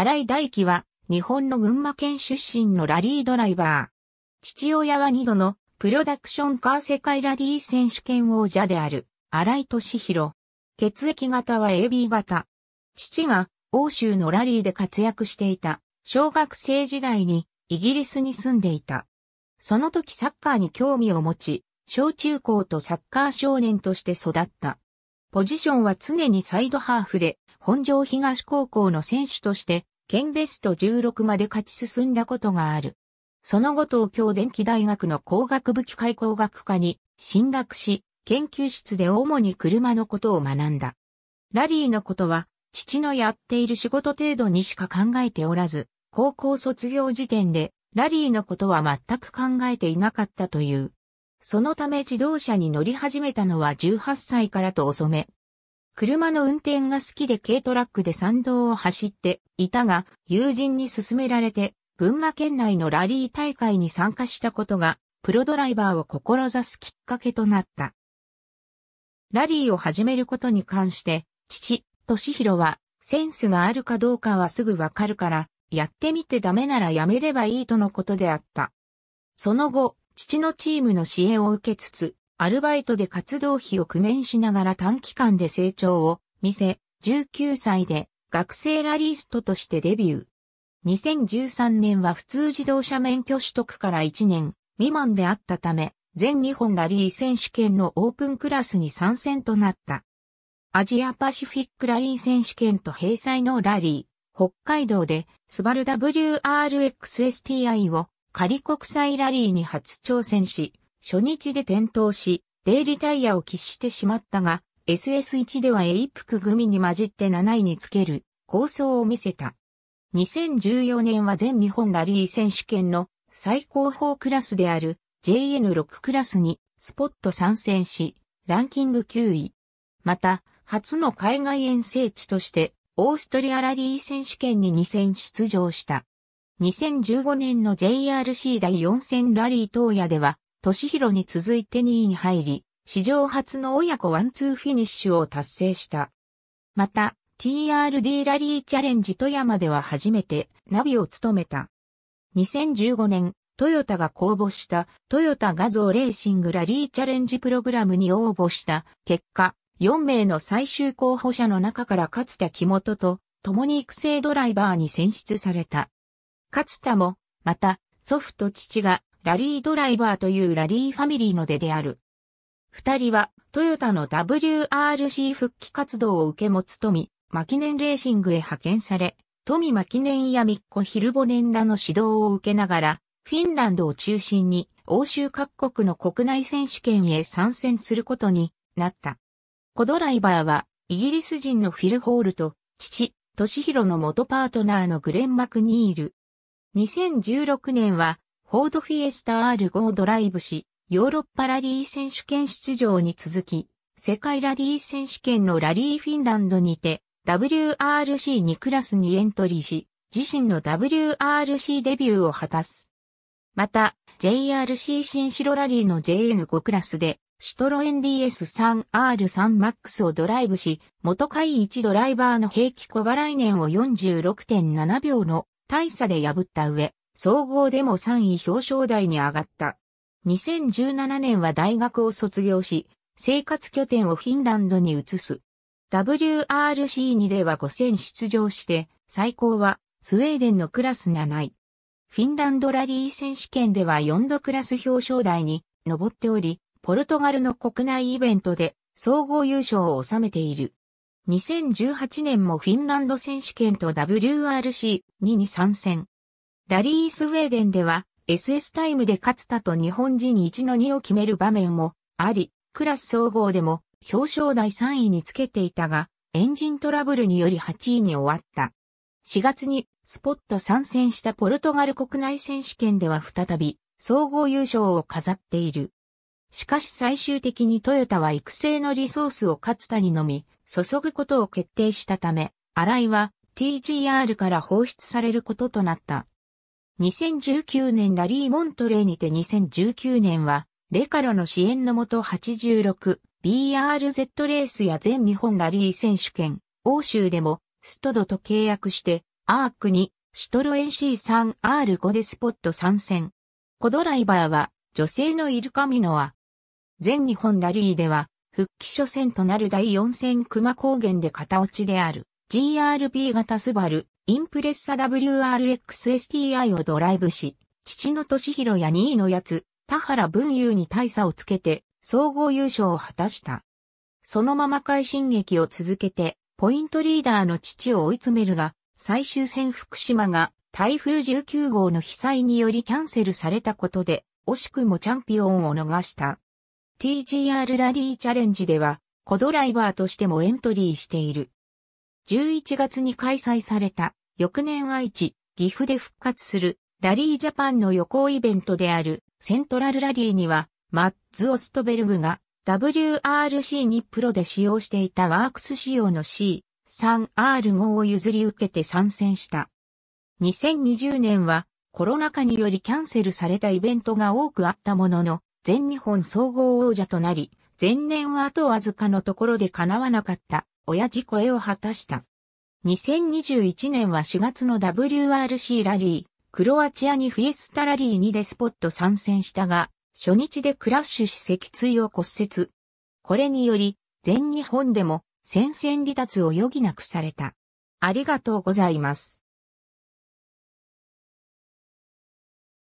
荒井大輝は、日本の群馬県出身のラリードライバー。父親は2度のプロダクションカー世界ラリー選手権王者である荒井俊弘。血液型は AB 型。父が欧州のラリーで活躍していた小学生時代にイギリスに住んでいた。その時サッカーに興味を持ち、小中高とサッカー少年として育った。ポジションは常にサイドハーフで、本庄東高校の選手として、県ベスト16まで勝ち進んだことがある。その後東京電機大学の工学部機械工学科に進学し、研究室で主に車のことを学んだ。ラリーのことは、父のやっている仕事程度にしか考えておらず、高校卒業時点で、ラリーのことは全く考えていなかったという。そのため自動車に乗り始めたのは18歳からと遅め、車の運転が好きで軽トラックで山道を走っていたが、友人に勧められて、群馬県内のラリー大会に参加したことが、プロドライバーを志すきっかけとなった。ラリーを始めることに関して、父、敏弘は、センスがあるかどうかはすぐわかるから、やってみてダメならやめればいいとのことであった。その後、父のチームの支援を受けつつ、アルバイトで活動費を工面しながら短期間で成長を見せ、19歳で学生ラリーストとしてデビュー。2013年は普通自動車免許取得から1年未満であったため、全日本ラリー選手権のオープンクラスに参戦となった。アジアパシフィックラリー選手権と閉載のラリー、北海道でスバル WRXSTI を仮国際ラリーに初挑戦し、初日で転倒し、デイリタイヤを喫してしまったが、SS1 ではエイプク組に混じって7位につける構想を見せた。2014年は全日本ラリー選手権の最高峰クラスである JN6 クラスにスポット参戦し、ランキング9位。また、初の海外遠征地としてオーストリアラリー選手権に2戦出場した。2015年の JRC 第4戦ラリー東野では俊弘に続いて2位に入り、史上初の親子ワンツーフィニッシュを達成した。また、TRD ラリーチャレンジ富山では初めてナビを務めた。2015年、トヨタが公募したトヨタ画像レーシングラリーチャレンジプログラムに応募した結果、4名の最終候補者の中から勝田木本と共に育成ドライバーに選出された。勝田も、また、祖父と父がラリードライバーというラリーファミリーの出である。二人は、トヨタの WRC 復帰活動を受け持つ富、マキネンレーシングへ派遣され、富マキネンやミッコ・ヒルボネンらの指導を受けながら、フィンランドを中心に、欧州各国の国内選手権へ参戦することになった。コドライバーは、イギリス人のフィル・ホールと、父、トシヒロの元パートナーのグレン・マクニール。2016年は、フォードフィエスタ R5 をドライブし、ヨーロッパラリー選手権出場に続き、世界ラリー選手権のラリーフィンランドにて、WRC2 クラスにエントリーし、自身の WRC デビューを果たす。また、JRC 新白ラリーの JN5 クラスで、シトロエン DS3R3MAX をドライブし、元会1ドライバーの平気小払い年を46.7秒の大差で破った上、総合でも3位表彰台に上がった。2017年は大学を卒業し、生活拠点をフィンランドに移す。WRC2 では5戦出場して、最高はスウェーデンのクラス7位。フィンランドラリー選手権では4度クラス表彰台に上っており、ポルトガルの国内イベントで総合優勝を収めている。2018年もフィンランド選手権と WRC2 に参戦。ラリースウェーデンでは SS タイムで勝田と日本人1の2を決める場面もあり、クラス総合でも表彰台3位につけていたが、エンジントラブルにより8位に終わった。4月にスポット参戦したポルトガル国内選手権では再び総合優勝を飾っている。しかし最終的にトヨタは育成のリソースを勝田にのみ、注ぐことを決定したため、新井は TGR から放出されることとなった。2019年ラリー・モントレーにて2019年は、レカロの支援のもと 86BRZ レースや全日本ラリー選手権、欧州でも、ストドと契約して、アークに、シトロ n ン C3R5 でスポット参戦。コドライバーは、女性のイルカミノア。全日本ラリーでは、復帰初戦となる第4戦熊高原で片落ちである GRB 型スバルインプレッサ WRXSTI をドライブし、父の敏弘や2位のやつ、田原文雄に大差をつけて、総合優勝を果たした。そのまま快進撃を続けて、ポイントリーダーの父を追い詰めるが、最終戦福島が台風19号の被災によりキャンセルされたことで、惜しくもチャンピオンを逃した。TGR ラリーチャレンジでは、コドライバーとしてもエントリーしている。11月に開催された翌年愛知、岐阜で復活するラリージャパンの予行イベントであるセントラルラリーにはマッツ・オストベルグが WRC にプロで使用していたワークス仕様の C3R5 を譲り受けて参戦した。2020年はコロナ禍によりキャンセルされたイベントが多くあったものの、全日本総合王者となり、前年はあとわずかのところで叶わなかった親父声を果たした。2021年は4月の WRC ラリー、クロアチアにフィエスタラリーにデスポット参戦したが、初日でクラッシュし脊椎を骨折。これにより、全日本でも戦線離脱を余儀なくされた。ありがとうございます。